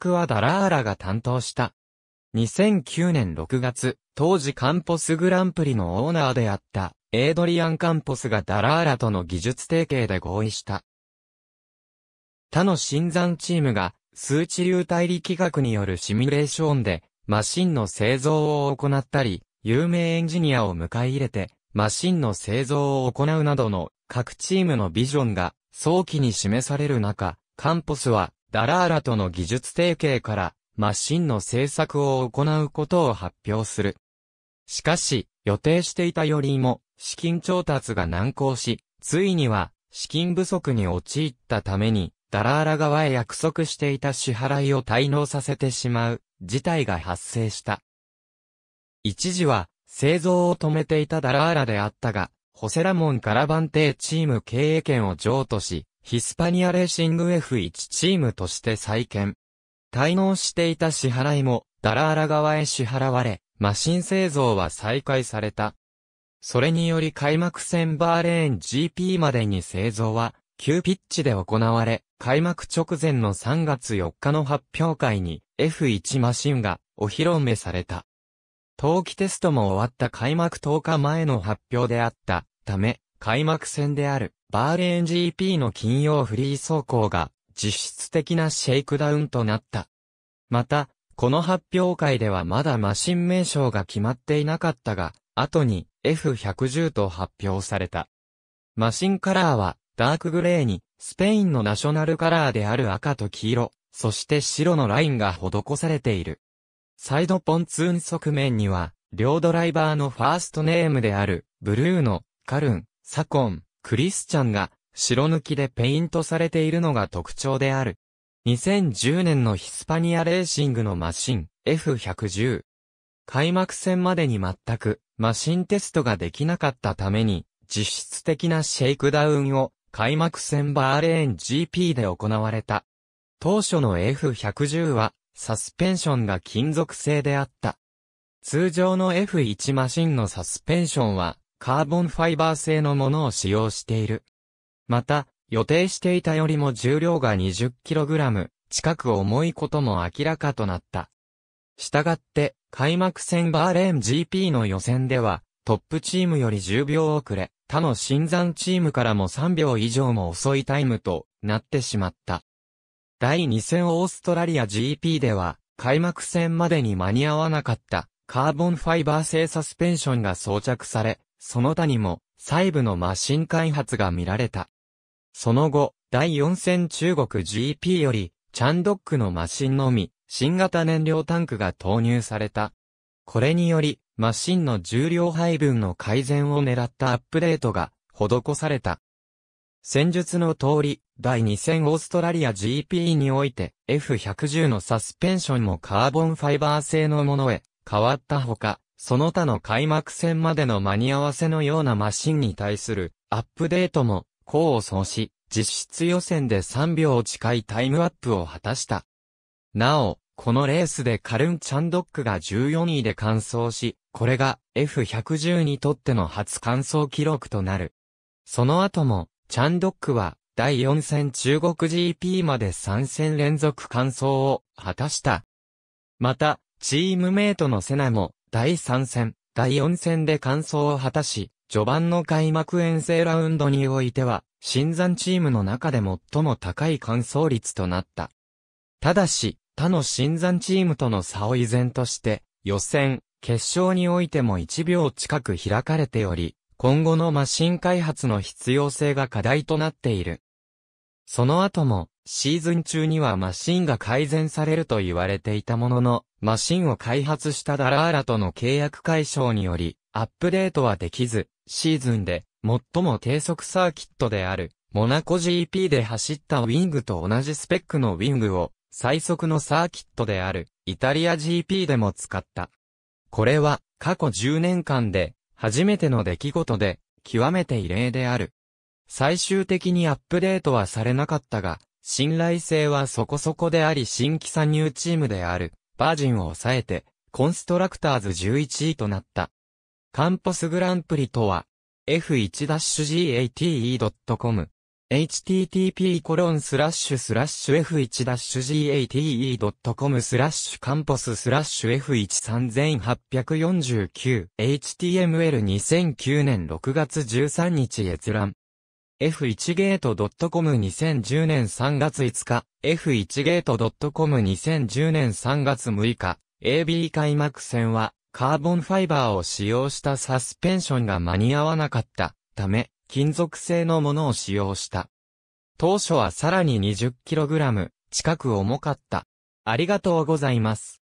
クはダラーラが担当した。2009年6月、当時カンポスグランプリのオーナーであった、エイドリアン・カンポスがダラーラとの技術提携で合意した。他の新山チームが、数値流体力学によるシミュレーションで、マシンの製造を行ったり、有名エンジニアを迎え入れて、マシンの製造を行うなどの各チームのビジョンが早期に示される中、カンポスはダラーラとの技術提携から、マシンの製作を行うことを発表する。しかし、予定していたよりも、資金調達が難航し、ついには、資金不足に陥ったために、ダラーラ側へ約束していた支払いを滞納させてしまう、事態が発生した。一時は、製造を止めていたダラーラであったが、ホセラモンカラバンテチーム経営権を譲渡し、ヒスパニアレーシング F1 チームとして再建。滞納していた支払いも、ダラーラ側へ支払われ、マシン製造は再開された。それにより開幕戦バーレーン GP までに製造は、急ピッチで行われ、開幕直前の3月4日の発表会に F1 マシンがお披露目された。冬季テストも終わった開幕10日前の発表であったため、開幕戦であるバーレーン GP の金曜フリー走行が実質的なシェイクダウンとなった。また、この発表会ではまだマシン名称が決まっていなかったが、後に F110 と発表された。マシンカラーはダークグレーにスペインのナショナルカラーである赤と黄色、そして白のラインが施されている。サイドポンツーン側面には両ドライバーのファーストネームであるブルーのカルン、左近、クリスチャンが白抜きでペイントされているのが特徴である。2010年のヒスパニアレーシングのマシン F110。開幕戦までに全くマシンテストができなかったために実質的なシェイクダウンを開幕戦バーレーン GP で行われた。当初の F110 はサスペンションが金属製であった。通常の F1 マシンのサスペンションはカーボンファイバー製のものを使用している。また、予定していたよりも重量が 20kg 近く重いことも明らかとなった。したがって、開幕戦バーレーン GP の予選では、トップチームより10秒遅れ、他の新山チームからも3秒以上も遅いタイムとなってしまった。第2戦オーストラリア GP では、開幕戦までに間に合わなかった、カーボンファイバー製サスペンションが装着され、その他にも、細部のマシン開発が見られた。その後、第4戦中国 GP より、チャンドックのマシンのみ、新型燃料タンクが投入された。これにより、マシンの重量配分の改善を狙ったアップデートが施された。戦術の通り、第2戦オーストラリア GP において F110 のサスペンションもカーボンファイバー製のものへ変わったほか、その他の開幕戦までの間に合わせのようなマシンに対するアップデートも功を奏し、実質予選で3秒近いタイムアップを果たした。なお、このレースでカルン・チャンドックが14位で完走し、これが F110 にとっての初完走記録となる。その後も、チャンドックは第4戦中国 GP まで3戦連続完走を果たした。また、チームメイトのセナも第3戦、第4戦で完走を果たし、序盤の開幕遠征ラウンドにおいては、新山チームの中で最も高い完走率となった。ただし、他の新山チームとの差を依然として、予選、決勝においても1秒近く開かれており、今後のマシン開発の必要性が課題となっている。その後も、シーズン中にはマシンが改善されると言われていたものの、マシンを開発したダラーラとの契約解消により、アップデートはできず、シーズンで最も低速サーキットである、モナコ GP で走ったウィングと同じスペックのウィングを、最速のサーキットである、イタリア GP でも使った。これは、過去10年間で、初めての出来事で、極めて異例である。最終的にアップデートはされなかったが、信頼性はそこそこであり新規参入チームである、バージンを抑えて、コンストラクターズ11位となった。カンポスグランプリとは、f1-gate.com http://f1-gate.com コロンススララッッシシュュスラッシュカンポススラッシュ f13849html2009 年6月13日閲覧 F1 ゲート .com2010 年3月5日、F1 ゲート .com2010 年3月6日、AB 開幕戦は、カーボンファイバーを使用したサスペンションが間に合わなかったため、金属製のものを使用した。当初はさらに 20kg 近く重かった。ありがとうございます。